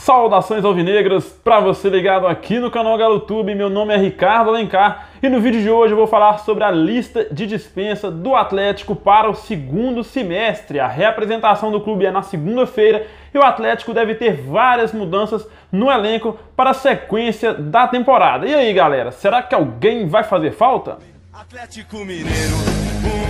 Saudações alvinegras para você ligado aqui no canal GaloTube. Meu nome é Ricardo Alencar e no vídeo de hoje eu vou falar sobre a lista de dispensa do Atlético para o segundo semestre. A reapresentação do clube é na segunda-feira e o Atlético deve ter várias mudanças no elenco para a sequência da temporada. E aí, galera, será que alguém vai fazer falta? Atlético Mineiro,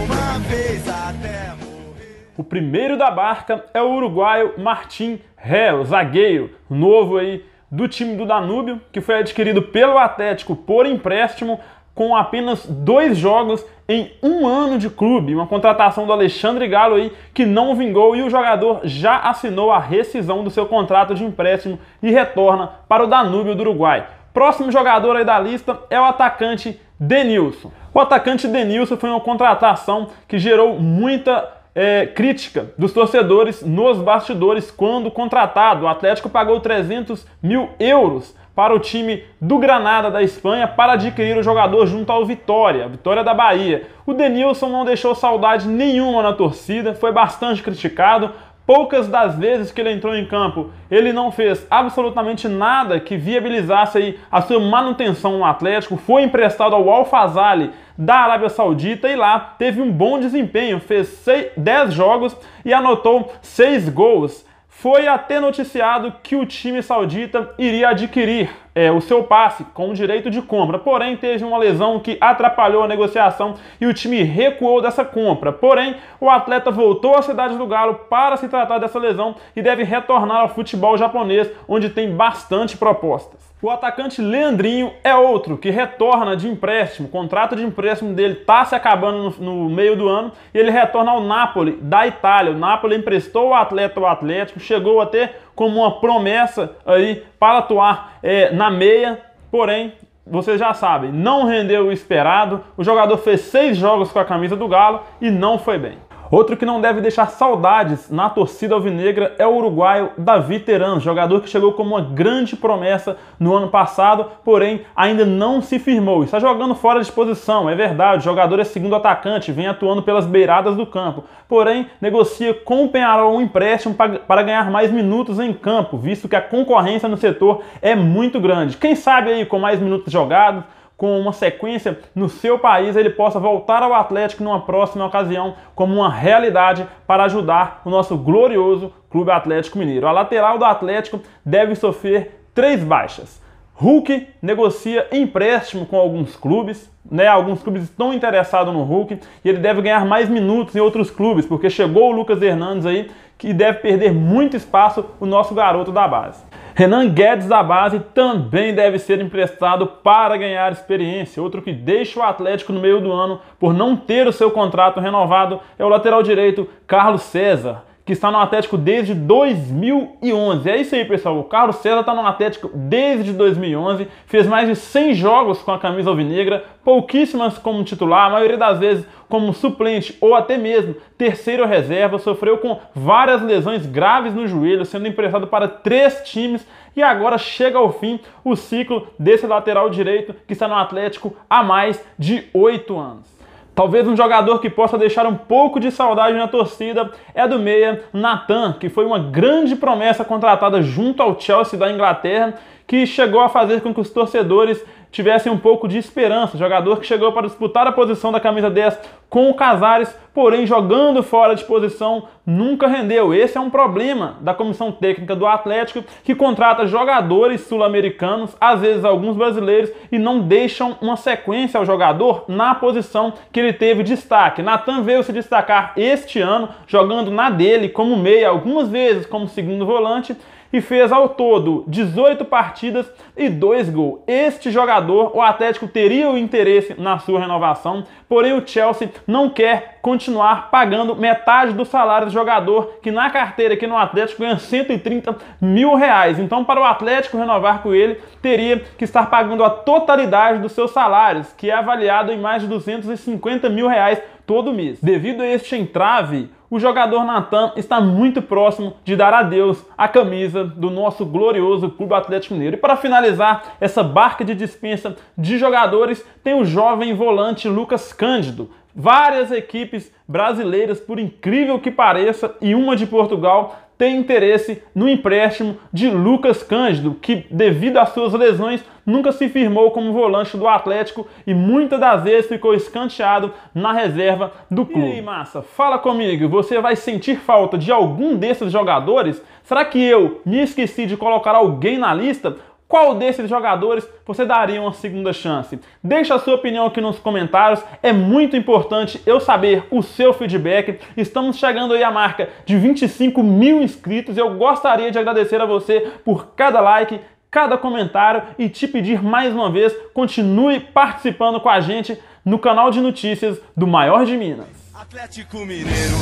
uma vez até morrer. O primeiro da barca é o uruguaio Martim Ré, o zagueiro novo aí do time do Danúbio, que foi adquirido pelo Atlético por empréstimo com apenas dois jogos em um ano de clube. Uma contratação do Alexandre Galo aí que não vingou e o jogador já assinou a rescisão do seu contrato de empréstimo e retorna para o Danúbio do Uruguai. Próximo jogador aí da lista é o atacante Denilson. O atacante Denilson foi uma contratação que gerou muita é, crítica dos torcedores nos bastidores quando contratado. O Atlético pagou 300 mil euros para o time do Granada da Espanha para adquirir o jogador junto ao Vitória, Vitória da Bahia. O Denilson não deixou saudade nenhuma na torcida, foi bastante criticado, Poucas das vezes que ele entrou em campo, ele não fez absolutamente nada que viabilizasse aí a sua manutenção no Atlético. Foi emprestado ao Al-Fazali da Arábia Saudita e lá teve um bom desempenho, fez 10 jogos e anotou 6 gols. Foi até noticiado que o time saudita iria adquirir é, o seu passe com direito de compra, porém teve uma lesão que atrapalhou a negociação e o time recuou dessa compra. Porém, o atleta voltou à cidade do Galo para se tratar dessa lesão e deve retornar ao futebol japonês, onde tem bastante propostas. O atacante Leandrinho é outro que retorna de empréstimo. O contrato de empréstimo dele está se acabando no, no, meio do ano e ele retorna ao Napoli, da Itália. O Napoli emprestou o atleta ao Atlético, chegou a ter como uma promessa aí para atuar é, na meia, porém vocês já sabem, não rendeu o esperado. O jogador fez seis jogos com a camisa do Galo e não foi bem. Outro que não deve deixar saudades na torcida alvinegra é o uruguaio Davi Terán, jogador que chegou como uma grande promessa no ano passado, porém ainda não se firmou. Está jogando fora de posição, é verdade. O jogador é segundo atacante, vem atuando pelas beiradas do campo. Porém, negocia com o Penharol um empréstimo para ganhar mais minutos em campo, visto que a concorrência no setor é muito grande. Quem sabe aí com mais minutos jogados, com uma sequência no seu país, ele possa voltar ao Atlético numa próxima ocasião como uma realidade para ajudar o nosso glorioso Clube Atlético Mineiro. A lateral do Atlético deve sofrer três baixas. Hulk negocia empréstimo com alguns clubes, né? Alguns clubes estão interessados no Hulk e ele deve ganhar mais minutos em outros clubes, porque chegou o Lucas Hernandes aí que deve perder muito espaço o nosso garoto da base. Renan Guedes da base também deve ser emprestado para ganhar experiência. Outro que deixa o Atlético no meio do ano por não ter o seu contrato renovado é o lateral direito Carlos César que está no Atlético desde 2011. É isso aí, pessoal. O Carlos César está no Atlético desde 2011, fez mais de 100 jogos com a camisa alvinegra, pouquíssimas como titular, a maioria das vezes como suplente ou até mesmo terceiro reserva. Sofreu com várias lesões graves no joelho, sendo emprestado para três times e agora chega ao fim o ciclo desse lateral direito que está no Atlético há mais de oito anos. Talvez um jogador que possa deixar um pouco de saudade na torcida é do meia Nathan, que foi uma grande promessa contratada junto ao Chelsea da Inglaterra que chegou a fazer com que os torcedores tivessem um pouco de esperança. Jogador que chegou para disputar a posição da camisa 10 com o Casares, porém jogando fora de posição, nunca rendeu. Esse é um problema da comissão técnica do Atlético, que contrata jogadores sul-americanos, às vezes alguns brasileiros, e não deixam uma sequência ao jogador na posição que ele teve destaque. Natan veio se destacar este ano, jogando na dele como meia, algumas vezes como segundo volante e fez ao todo 18 partidas e 2 gols. Este jogador, o Atlético teria o interesse na sua renovação, porém o Chelsea não quer continuar pagando metade do salário do jogador, que na carteira aqui no Atlético ganha 130 mil reais. Então, para o Atlético renovar com ele, teria que estar pagando a totalidade dos seus salários, que é avaliado em mais de 250 mil reais todo mês. Devido a este entrave, o jogador Natan está muito próximo de dar adeus à camisa do nosso glorioso Clube Atlético Mineiro. E para finalizar essa barca de dispensa de jogadores, tem o jovem volante Lucas Cândido, Várias equipes brasileiras, por incrível que pareça, e uma de Portugal tem interesse no empréstimo de Lucas Cândido, que devido às suas lesões nunca se firmou como volante do Atlético e muitas das vezes ficou escanteado na reserva do clube. E aí, massa, fala comigo, você vai sentir falta de algum desses jogadores? Será que eu me esqueci de colocar alguém na lista? Qual desses jogadores você daria uma segunda chance? Deixa a sua opinião aqui nos comentários, é muito importante eu saber o seu feedback. Estamos chegando aí à marca de 25 mil inscritos eu gostaria de agradecer a você por cada like, cada comentário e te pedir mais uma vez, continue participando com a gente no canal de notícias do Maior de Minas. Atlético Mineiro,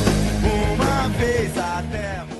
uma vez até...